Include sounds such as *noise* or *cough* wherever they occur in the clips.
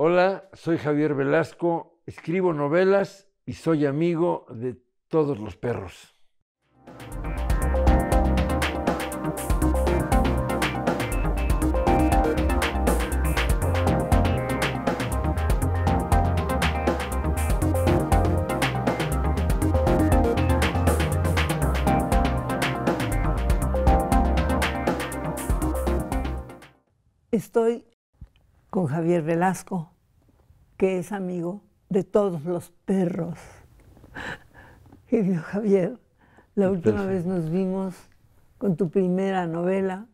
Hola, soy Javier Velasco, escribo novelas y soy amigo de todos los perros. Estoy con Javier Velasco, que es amigo de todos los perros. *laughs* Y Javier, la última vez nos vimos con tu primera novela,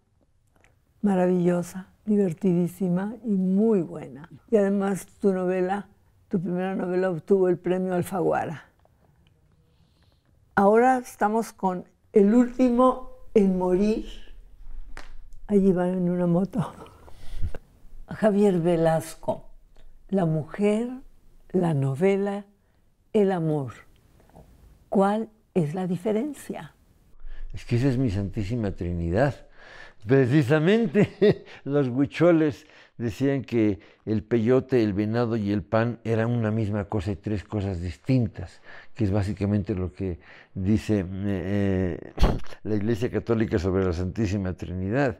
maravillosa, divertidísima y muy buena. Y además tu novela, tu primera novela obtuvo el premio Alfaguara. Ahora estamos con el último en morir. Allí van en una moto. *laughs* Javier Velasco, La mujer, la novela, el amor. ¿Cuál es la diferencia? Es que esa es mi Santísima Trinidad. Precisamente *laughs* los huicholes decían que el peyote, el venado y el pan eran una misma cosa y tres cosas distintas, que es básicamente lo que dice eh, *clears throat* la Iglesia Católica sobre la Santísima Trinidad.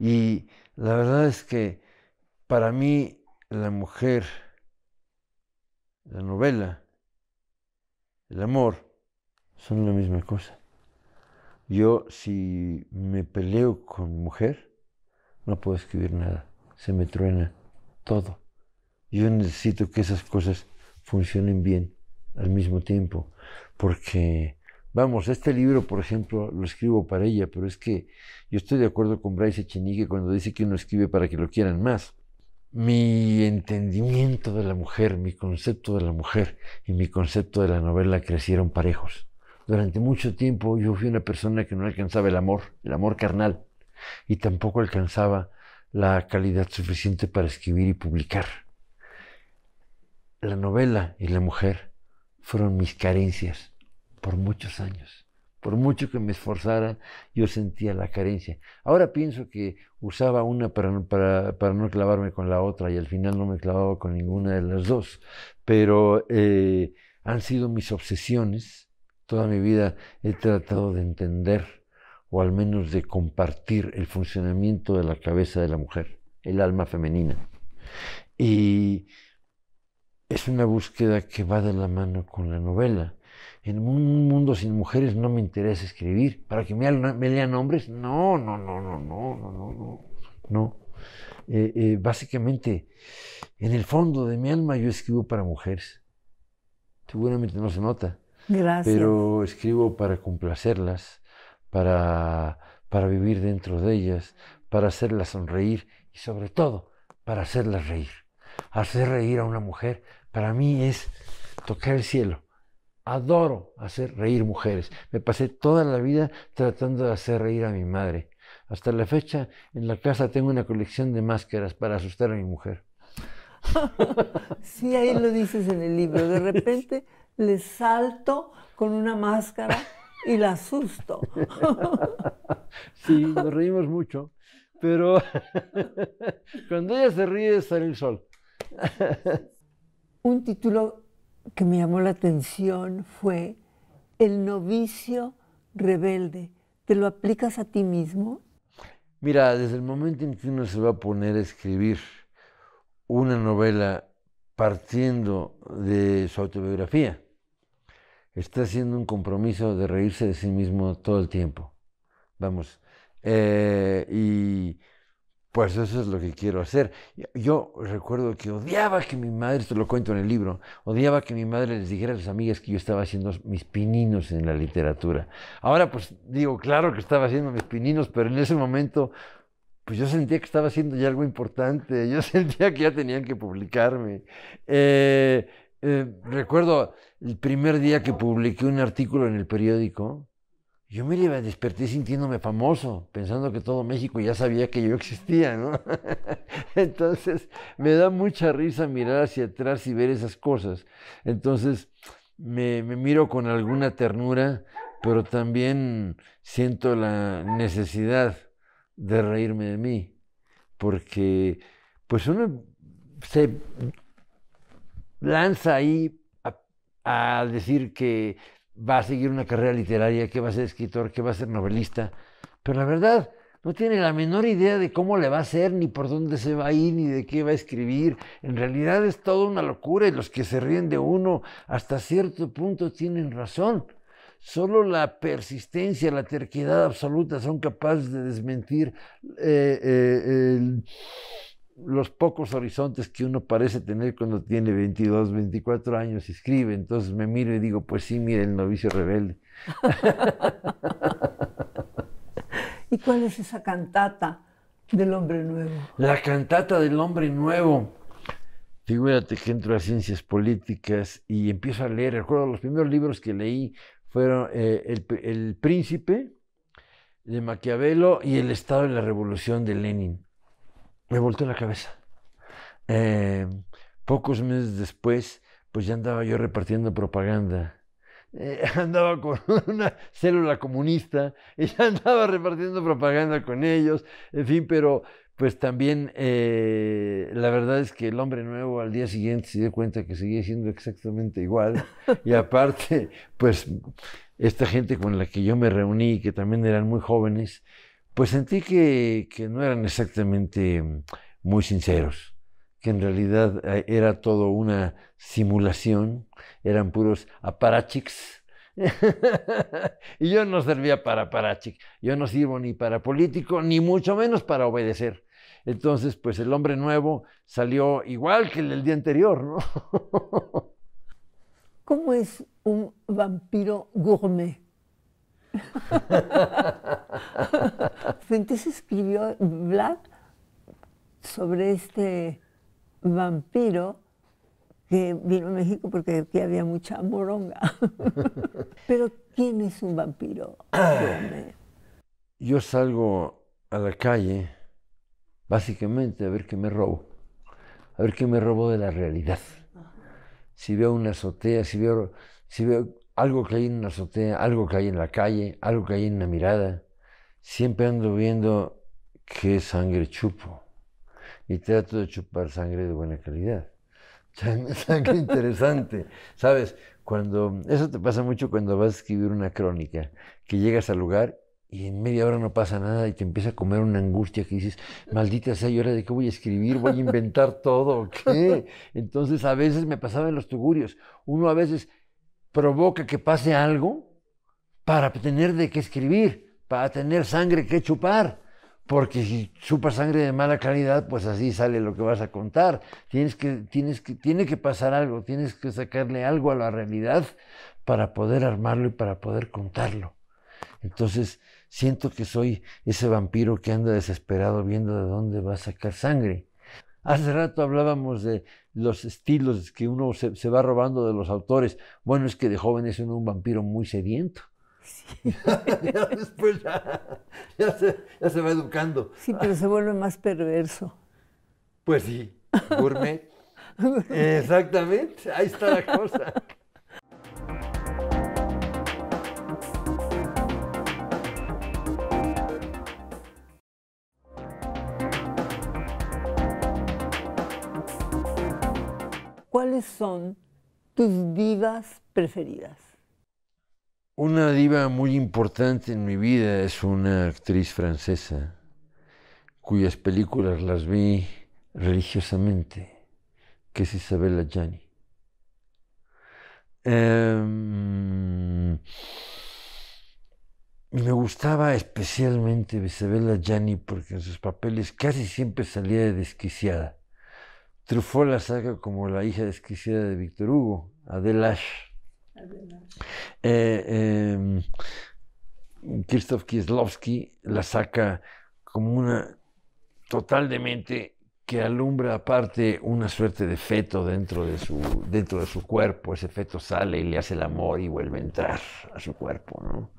Y la verdad es que para mí, la mujer, la novela, el amor, son la misma cosa. Yo si me peleo con mujer, no puedo escribir nada, se me truena todo. Yo necesito que esas cosas funcionen bien al mismo tiempo, porque, vamos, este libro, por ejemplo, lo escribo para ella, pero es que yo estoy de acuerdo con Bryce Echenique cuando dice que uno escribe para que lo quieran más mi entendimiento de la mujer, mi concepto de la mujer y mi concepto de la novela crecieron parejos. Durante mucho tiempo yo fui una persona que no alcanzaba el amor, el amor carnal, y tampoco alcanzaba la calidad suficiente para escribir y publicar. La novela y la mujer fueron mis carencias por muchos años. Por mucho que me esforzara, yo sentía la carencia. Ahora pienso que usaba una para, no clavarme con la otra y al final no me clavaba con ninguna de las dos. Pero eh, han sido mis obsesiones. Toda mi vida he tratado de entender o al menos de compartir el funcionamiento de la cabeza de la mujer, el alma femenina. Y es una búsqueda que va de la mano con la novela en un mundo sin mujeres no me interesa escribir. ¿Para que me, lean hombres? No, no, no, no, no, no, no, no. Eh, eh, básicamente, en el fondo de mi alma yo escribo para mujeres. Seguramente no se nota. Gracias. Pero escribo para complacerlas, para, para vivir dentro de ellas, para hacerlas sonreír y sobre todo para hacerlas reír. Hacer reír a una mujer para mí es tocar el cielo adoro hacer reír mujeres. Me pasé toda la vida tratando de hacer reír a mi madre. Hasta la fecha, en la casa tengo una colección de máscaras para asustar a mi mujer. sí, ahí lo dices en el libro. De repente le salto con una máscara y la asusto. sí, nos reímos mucho, pero *laughs* cuando ella se ríe sale el sol. Un título que me llamó la atención fue el novicio rebelde. ¿Te lo aplicas a ti mismo? Mira, desde el momento en que uno se va a poner a escribir una novela partiendo de su autobiografía, está haciendo un compromiso de reírse de sí mismo todo el tiempo. Vamos. Eh, y pues eso es lo que quiero hacer. Yo recuerdo que odiaba que mi madre, esto lo cuento en el libro, odiaba que mi madre les dijera a sus amigas que yo estaba haciendo mis pininos en la literatura. Ahora pues digo, claro que estaba haciendo mis pininos, pero en ese momento pues yo sentía que estaba haciendo ya algo importante, *laughs* yo sentía que ya tenían que publicarme. Eh, eh, recuerdo el primer día que publiqué un artículo en el periódico, yo me desperté sintiéndome famoso, pensando que todo México ya sabía que yo existía, ¿no? *laughs* Entonces, me da mucha risa mirar hacia atrás y ver esas cosas. Entonces, me, miro con alguna ternura, pero también siento la necesidad de reírme de mí, porque pues uno se lanza ahí a decir que va a seguir una carrera literaria, que va a ser escritor, que va a ser novelista, pero la verdad no tiene la menor idea de cómo le va a ser, ni por dónde se va a ir, ni de qué va a escribir. En realidad es toda una locura y los que se ríen de uno hasta cierto punto tienen razón. Solo la persistencia, la terquedad absoluta son capaces de desmentir eh, eh, el los pocos horizontes que uno parece tener cuando tiene 22, 24 años y escribe. Entonces me miro y digo, pues sí, mire el novicio rebelde. *laughs* ¿Y cuál es esa cantata del hombre nuevo? La cantata del hombre nuevo. Figúrate que entro a ciencias políticas y empiezo a leer. Recuerdo los primeros libros que leí fueron eh, el, el Príncipe de Maquiavelo y El Estado de la Revolución de Lenin me volteó la cabeza. Em, pocos meses después, pues ya andaba yo repartiendo propaganda. Eh, *laughs* andaba con una célula comunista y ya andaba repartiendo propaganda con ellos, en fin, pero pues también eh, la verdad es que el hombre nuevo al día siguiente se dio cuenta que seguía siendo exactamente igual y *laughs* aparte, pues esta gente con la que yo me reuní, que también eran muy jóvenes, pues sentí que, no eran exactamente mm, muy sinceros, que en realidad eh, era todo una simulación, eran puros aparachics. *laughs* y yo no servía para aparachic, yo no sirvo ni para político, ni mucho menos para obedecer. Entonces, pues el hombre nuevo salió igual que el del día anterior, ¿no? *laughs* ¿Cómo es un vampiro gourmet? *laughs* Entonces escribió Vlad sobre este vampiro que vino a México porque aquí había mucha moronga. *laughs* Pero ¿quién es un vampiro? *clears throat* Yo salgo a la calle básicamente a ver qué me robo, a ver qué me robo de la realidad. Si veo una azotea, si veo, si veo algo que hay en una azotea, algo que hay en la calle, algo que hay en la mirada, siempre ando viendo qué sangre chupo y trato de chupar sangre de buena calidad. *laughs* Sangre interesante, ¿sabes? Cuando, eso te pasa mucho cuando vas a escribir una crónica, que llegas al lugar y en media hora no pasa nada y te empieza a comer una angustia que dices, maldita sea, ¿y ahora de qué voy a escribir? ¿Voy a inventar todo? ¿Qué? *laughs* Entonces a veces me pasaba en los tugurios. Uno a veces provoca que pase algo para tener de qué escribir a tener sangre que chupar. Porque si chupas sangre de mala calidad, pues así sale lo que vas a contar. Tienes que, tienes que, tiene que pasar algo, tienes que sacarle algo a la realidad para poder armarlo y para poder contarlo. Entonces, siento que soy ese vampiro que anda desesperado viendo de dónde va a sacar sangre. Hace rato hablábamos de los estilos que uno se, va robando de los autores. Bueno, es que de joven es uno un vampiro muy sediento *laughs* ya después ya, se, ya, se, va educando. Sí, pero se vuelve más perverso. Pues sí, gourmet. *laughs* Exactamente, ahí está la cosa. ¿Cuáles son tus divas preferidas? Una diva muy importante en mi vida es una actriz francesa cuyas películas las vi religiosamente, que es Isabella Gianni. Em, me gustaba especialmente Isabella Gianni porque en sus papeles casi siempre salía de desquiciada. Truffaut la saca como la hija desquiciada de Víctor Hugo, adela eh, eh, Kieslowski la saca como una total demente que alumbra aparte una suerte de feto dentro de, su, dentro de su cuerpo. Ese feto sale y le hace el amor y vuelve a entrar a su cuerpo.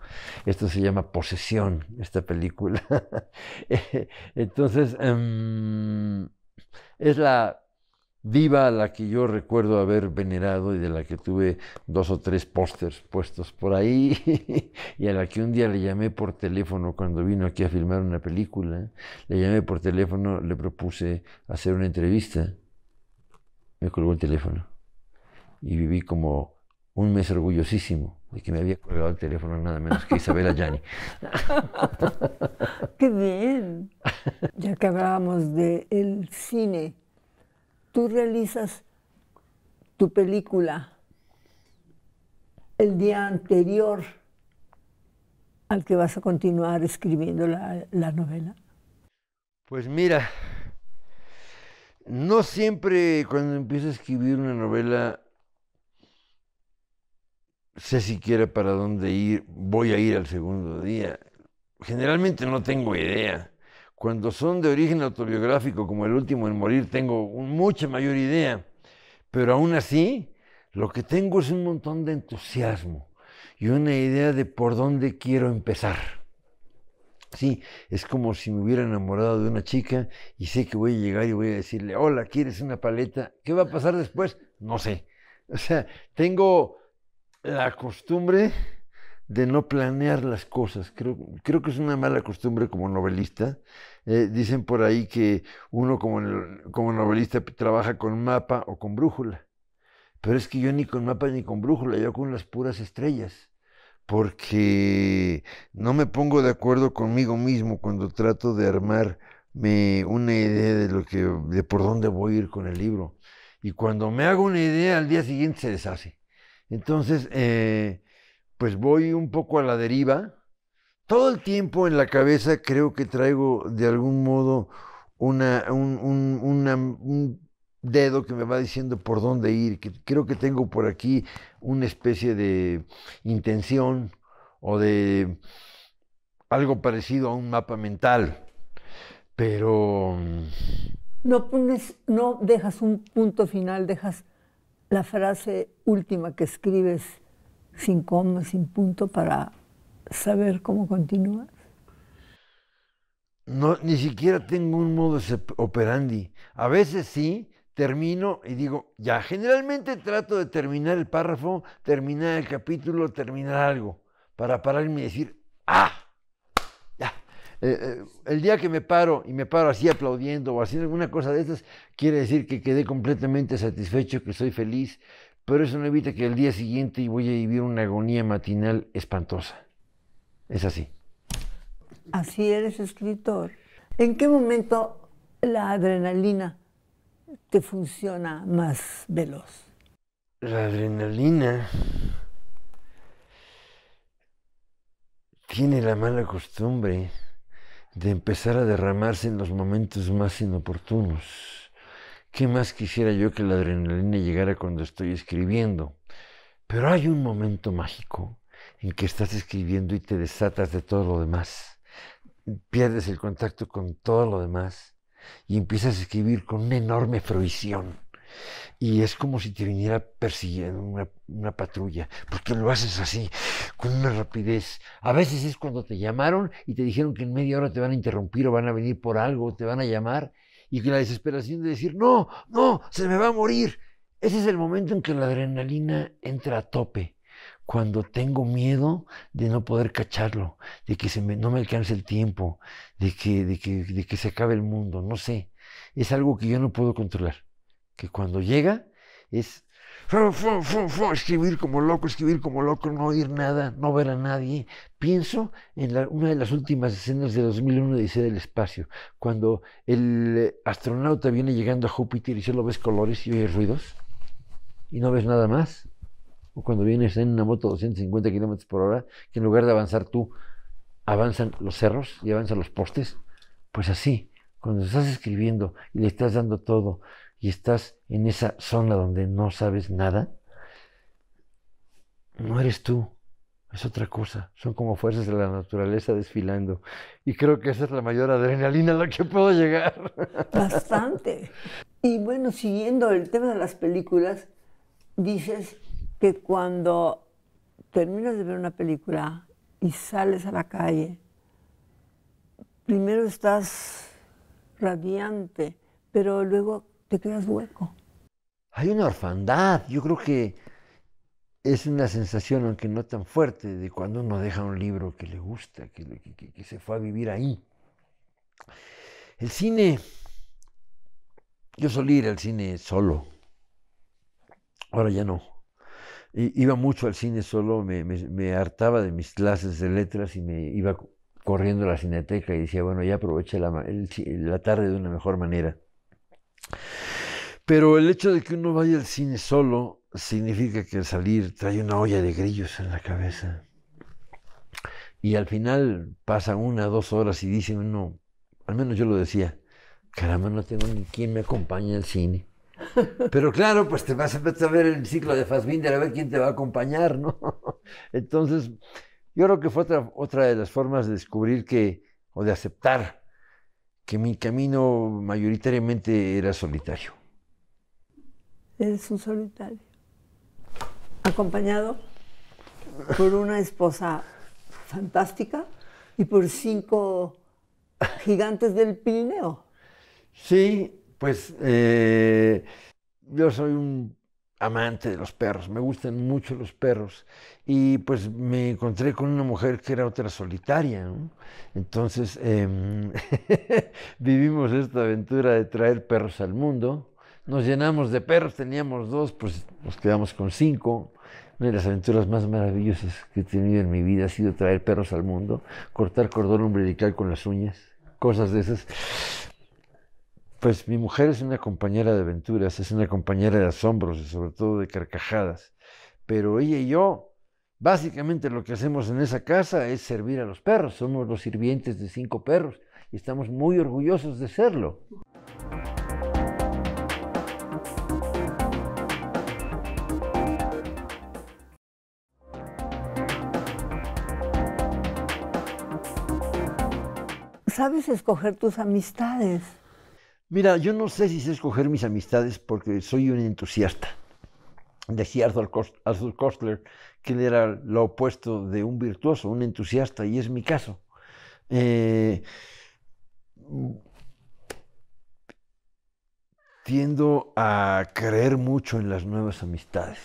Esto se llama posesión, esta película. *laughs* Eh, entonces, em, es la diva a la que yo recuerdo haber venerado y de la que tuve dos o tres pósters puestos por ahí *laughs* y a la que un día le llamé por teléfono cuando vino aquí a filmar una película, le llamé por teléfono, le propuse hacer una entrevista, me colgó el teléfono y viví como un mes orgullosísimo de que me había colgado el teléfono nada menos que Isabela *laughs* Yani. ¡Qué bien! Ya que hablábamos del cine, tú realizas tu película el día anterior al que vas a continuar escribiendo la, novela? Pues mira, no siempre cuando empiezo a escribir una novela sé siquiera para dónde ir, voy a ir al segundo día. Generalmente no tengo idea. Cuando son de origen autobiográfico, como el último en morir, tengo mucha mayor idea. Pero aún así, lo que tengo es un montón de entusiasmo y una idea de por dónde quiero empezar. Sí, es como si me hubiera enamorado de una chica y sé que voy a llegar y voy a decirle, hola, ¿quieres una paleta? ¿Qué va a pasar después? No sé. O sea, tengo la costumbre de no planear las cosas. Creo, creo que es una mala costumbre como novelista. Eh, dicen por ahí que uno como, como novelista trabaja con mapa o con brújula. Pero es que yo ni con mapa ni con brújula, yo con las puras estrellas. Porque no me pongo de acuerdo conmigo mismo cuando trato de armarme una idea de, lo que, de por dónde voy a ir con el libro. Y cuando me hago una idea, al día siguiente se deshace. Entonces, eh, pues voy un poco a la deriva. Todo el tiempo en la cabeza creo que traigo de algún modo un, dedo que me va diciendo por dónde ir, creo que tengo por aquí una especie de intención o de algo parecido a un mapa mental, pero... Mm, no, no dejas un punto final, dejas la frase última que escribes sin coma, sin punto, para saber cómo continúas? No, ni siquiera tengo un modo operandi. A veces sí, termino y digo, ya, generalmente trato de terminar el párrafo, terminar el capítulo, terminar algo, para pararme y decir, ¡ah! Ya. Eh, eh, el día que me paro y me paro así aplaudiendo o haciendo alguna cosa de esas, quiere decir que quedé completamente satisfecho, que soy feliz, pero eso no evita que el día siguiente voy a vivir una agonía matinal espantosa. Es así. Así eres escritor. ¿En qué momento la adrenalina te funciona más veloz? La adrenalina tiene la mala costumbre de empezar a derramarse en los momentos más inoportunos. ¿Qué más quisiera yo que la adrenalina llegara cuando estoy escribiendo? Pero hay un momento mágico en que estás escribiendo y te desatas de todo lo demás. Pierdes el contacto con todo lo demás y empiezas a escribir con una enorme fruición. Y es como si te viniera persiguiendo una, una, patrulla, porque lo haces así, con una rapidez. A veces es cuando te llamaron y te dijeron que en media hora te van a interrumpir o van a venir por algo, te van a llamar, y la desesperación de decir, no, no, se me va a morir. Ese es el momento en que la adrenalina entra a tope, cuando tengo miedo de no poder cacharlo, de que se no me alcance el tiempo, de que, de, que, de que se acabe el mundo, no sé. Es algo que yo no puedo controlar, que cuando llega es escribir como loco, escribir como loco, no oír nada, no ver a nadie. Pienso en una de las últimas escenas de 2001 de Dice del Espacio, cuando el eh, astronauta viene llegando a Júpiter y solo ves colores y oyes ruidos y no ves nada más. O cuando vienes en una moto a 250 kilómetros por hora, que en lugar de avanzar tú, avanzan los cerros y avanzan los postes. Pues así, cuando estás escribiendo y le estás dando todo y estás en esa zona donde no sabes nada, no eres tú, es otra cosa. Son como fuerzas de la naturaleza desfilando. Y creo que esa es la mayor adrenalina a la que puedo llegar. *laughs* Bastante. Y bueno, siguiendo el tema de las películas, dices que cuando terminas de ver una película y sales a la calle, primero estás radiante, pero luego te quedas hueco. Hay una orfandad, yo creo que es una sensación, aunque no tan fuerte, de cuando uno deja un libro que le gusta, que, se fue a vivir ahí. El cine, yo solía ir al cine solo, ahora ya no. Iba mucho al cine solo, me, hartaba de mis clases de letras y me iba corriendo a la cineteca y decía, bueno, ya aproveché la tarde de una mejor manera. Pero el hecho de que uno vaya al cine solo significa que al salir trae una olla de grillos en la cabeza. Y al final pasan una, dos horas y dice uno, al menos yo lo decía, caramba, no tengo ni quien me acompañe al cine. *laughs* Pero claro, pues te vas a a ver el ciclo de Fassbinder, a ver quién te va a acompañar, ¿no? *laughs* Entonces, yo creo que fue otra, otra de las formas de descubrir que, o de aceptar, que mi camino mayoritariamente era solitario. Eres un solitario. Acompañado por una esposa fantástica y por cinco gigantes del Pirineo. Sí, pues eh, yo soy un amante de los perros, me gustan mucho los perros y pues me encontré con una mujer que era otra solitaria, entonces em, *laughs* vivimos esta aventura de traer perros al mundo nos llenamos de perros, teníamos dos, pues nos quedamos con cinco. Una de las aventuras más maravillosas que he tenido en mi vida ha sido traer perros al mundo, cortar cordón umbilical con las uñas, cosas de esas. Pues mi mujer es una compañera de aventuras, es una compañera de asombros y sobre todo de carcajadas. Pero ella y yo, básicamente lo que hacemos en esa casa es servir a los perros. Somos los sirvientes de cinco perros y estamos muy orgullosos de serlo. sabes escoger tus amistades. Mira, yo no sé si sé escoger mis amistades porque soy un entusiasta. Decía Arthur, Kostler que él era lo opuesto de un virtuoso, un entusiasta, y es mi caso. Eh, tiendo a creer mucho en las nuevas amistades.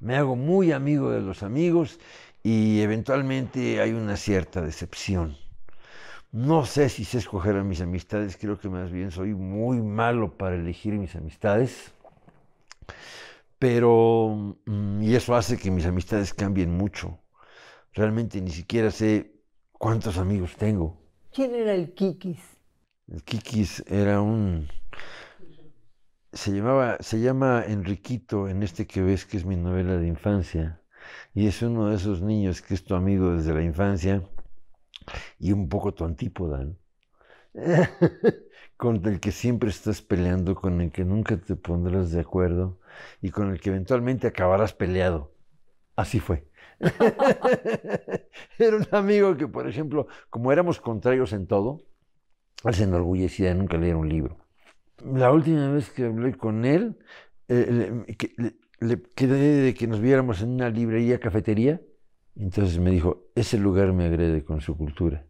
Me hago muy amigo de los amigos y eventualmente hay una cierta decepción. No sé si sé escoger a mis amistades, creo que más bien soy muy malo para elegir mis amistades, pero, mm, y eso hace que mis amistades cambien mucho. Realmente ni siquiera sé cuántos amigos tengo. ¿Quién era el Kikis? El Kikis era un... Se, llamaba, se llama Enriquito en este que ves que es mi novela de infancia. Y es uno de esos niños que es tu amigo desde la infancia y un poco tu antípoda, ¿no? *laughs* con el que siempre estás peleando, con el que nunca te pondrás de acuerdo y con el que eventualmente acabarás peleado. Así fue. *laughs* Era un amigo que, por ejemplo, como éramos contrarios en todo, él se enorgullecía de nunca leer un libro. La última vez que hablé con él, eh, le quedé de que nos viéramos en una librería, cafetería, entonces me dijo, ese lugar me agrede con su cultura.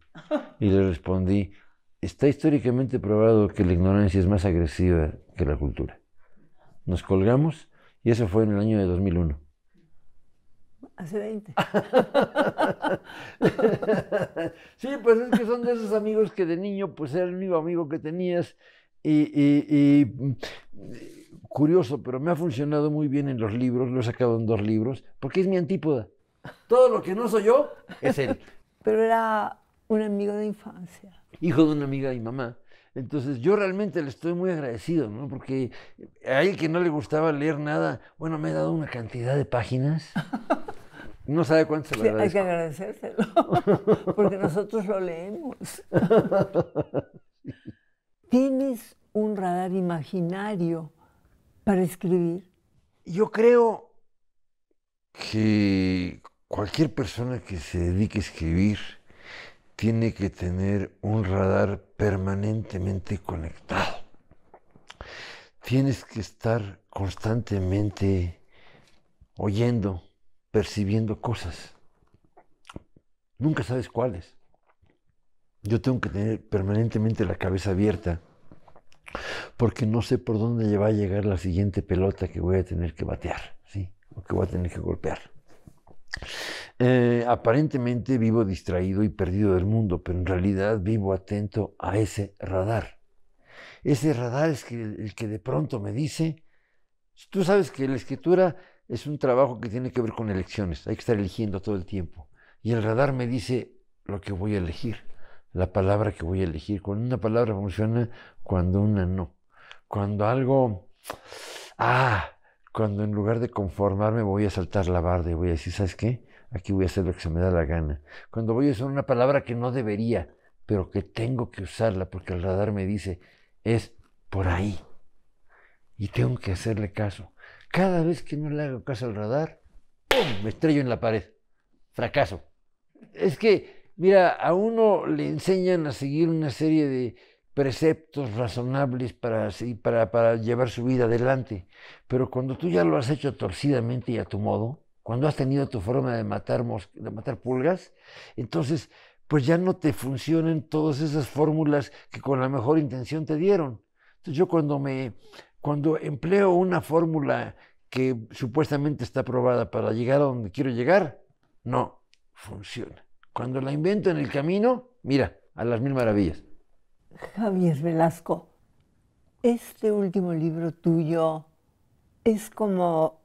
Y le respondí, está históricamente probado que la ignorancia es más agresiva que la cultura. Nos colgamos y eso fue en el año de 2001. Hace 20. *laughs* sí, pues es que son de esos amigos que de niño, pues era el único amigo que tenías. y, y curioso, pero me ha funcionado muy bien en los libros, lo he sacado en dos libros, porque es mi antípoda. Todo lo que no soy yo es él. *laughs* Pero era un amigo de infancia. Hijo de una amiga de mi mamá. Entonces yo realmente le estoy muy agradecido, ¿no? Porque a él que no le gustaba leer nada, bueno, me ha dado una cantidad de páginas. No sabe cuánto se lo sí, Hay que agradecérselo, *laughs* porque nosotros lo leemos. *laughs* ¿Tienes un radar imaginario para escribir? Yo creo que Cualquier persona que se dedique a escribir tiene que tener un radar permanentemente conectado. Tienes que estar constantemente oyendo, percibiendo cosas. Nunca sabes cuáles. Yo tengo que tener permanentemente la cabeza abierta porque no sé por dónde va a llegar la siguiente pelota que voy a tener que batear, ¿sí? O que voy a tener que golpear. Eh, aparentemente vivo distraído y perdido del mundo, pero en realidad vivo atento a ese radar. Ese radar es el que de pronto me dice, tú sabes que la escritura es un trabajo que tiene que ver con elecciones, hay que estar eligiendo todo el tiempo. Y el radar me dice lo que voy a elegir, la palabra que voy a elegir. Cuando una palabra funciona, cuando una no. Cuando algo, ah, cuando en lugar de conformarme voy a saltar la barda y voy a decir, ¿sabes qué? Aquí voy a hacer lo que se me da la gana. Cuando voy a usar una palabra que no debería, pero que tengo que usarla porque el radar me dice, es por ahí. Y tengo que hacerle caso. Cada vez que no le hago caso al radar, ¡pum! Me estrello en la pared. Fracaso. Es que, mira, a uno le enseñan a seguir una serie de preceptos razonables para, para, llevar su vida adelante. Pero cuando tú ya lo has hecho torcidamente y a tu modo, cuando has tenido tu forma de matar, de matar pulgas, entonces pues ya no te funcionan todas esas fórmulas que con la mejor intención te dieron. Entonces yo cuando me cuando empleo una fórmula que supuestamente está probada para llegar a donde quiero llegar, no funciona. Cuando la invento en el camino, mira, a las mil maravillas. Javier Velasco, este último libro tuyo es como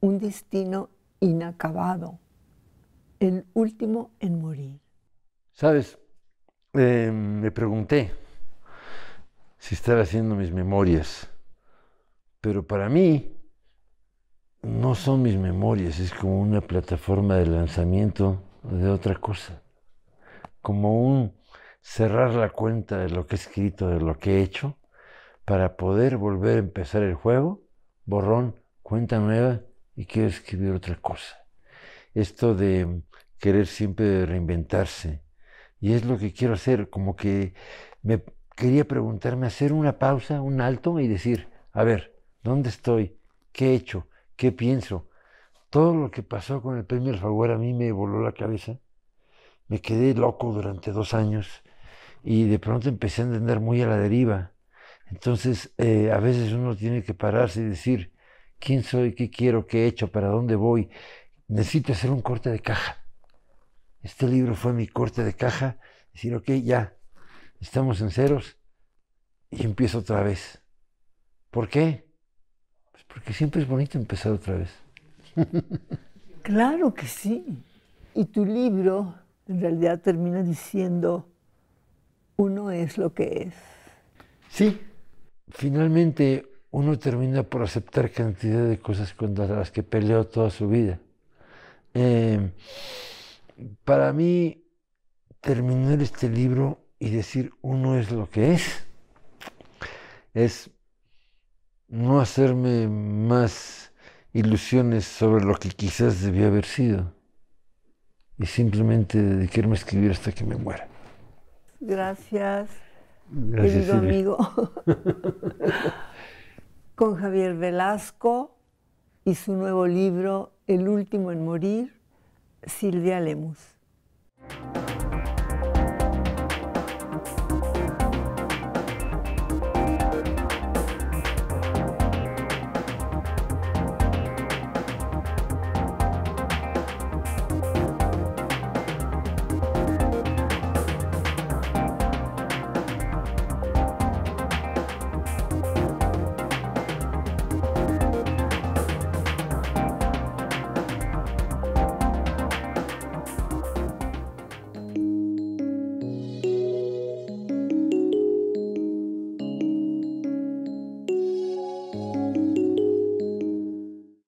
un destino inacabado, el último en morir. Sabes, eh, me pregunté si estaba haciendo mis memorias, pero para mí no son mis memorias, es como una plataforma de lanzamiento de otra cosa, como un cerrar la cuenta de lo que he escrito, de lo que he hecho, para poder volver a empezar el juego, borrón, cuenta nueva y quiero escribir otra cosa. Esto de querer siempre reinventarse. Y es lo que quiero hacer, como que me quería preguntarme, hacer una pausa, un alto y decir, a ver, ¿dónde estoy? ¿Qué he hecho? ¿Qué pienso? Todo lo que pasó con el premio El a mí me voló la cabeza. Me quedé loco durante dos años y de pronto empecé a entender muy a la deriva. Entonces, eh, a veces uno tiene que pararse y decir, ¿quién soy? ¿Qué quiero? ¿Qué he hecho? ¿Para dónde voy? Necesito hacer un corte de caja. Este libro fue mi corte de caja. Decir, ok, ya, estamos en ceros y empiezo otra vez. ¿Por qué? Pues porque siempre es bonito empezar otra vez. Claro que sí. Y tu libro en realidad termina diciendo, uno es lo que es. Sí, finalmente uno termina por aceptar cantidad de cosas contra las que peleó toda su vida. Em, para mí, terminar este libro y decir uno es lo que es, es no hacerme más ilusiones sobre lo que quizás debía haber sido y simplemente dedicarme a escribir hasta que me muera gracias, querido amigo. *laughs* Con Javier Velasco y su nuevo libro El último en morir, Silvia Lemus.